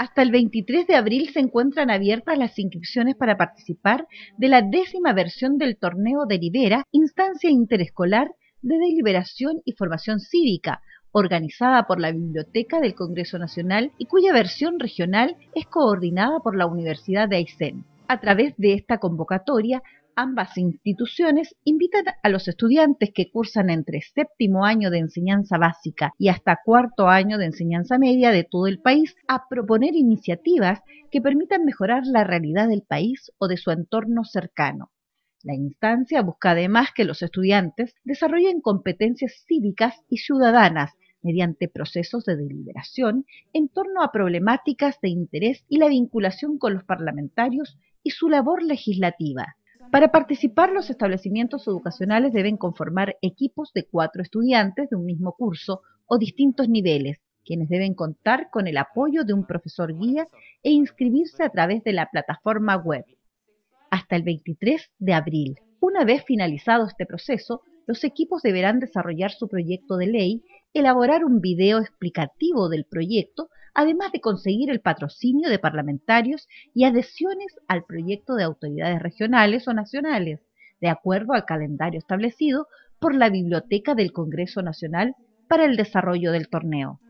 Hasta el 23 de abril se encuentran abiertas las inscripciones para participar de la décima versión del torneo de Delibera, instancia interescolar de deliberación y formación cívica, organizada por la Biblioteca del Congreso Nacional y cuya versión regional es coordinada por la Universidad de Aysén. A través de esta convocatoria ambas instituciones invitan a los estudiantes que cursan entre séptimo año de enseñanza básica y hasta cuarto año de enseñanza media de todo el país a proponer iniciativas que permitan mejorar la realidad del país o de su entorno cercano. La instancia busca además que los estudiantes desarrollen competencias cívicas y ciudadanas mediante procesos de deliberación en torno a problemáticas de interés y la vinculación con los parlamentarios y su labor legislativa. Para participar, los establecimientos educacionales deben conformar equipos de cuatro estudiantes de un mismo curso o distintos niveles, quienes deben contar con el apoyo de un profesor guía e inscribirse a través de la plataforma web. Hasta el 23 de abril. Una vez finalizado este proceso, los equipos deberán desarrollar su proyecto de ley, elaborar un video explicativo del proyecto además de conseguir el patrocinio de parlamentarios y adhesiones al proyecto de autoridades regionales o nacionales, de acuerdo al calendario establecido por la Biblioteca del Congreso Nacional para el desarrollo del torneo.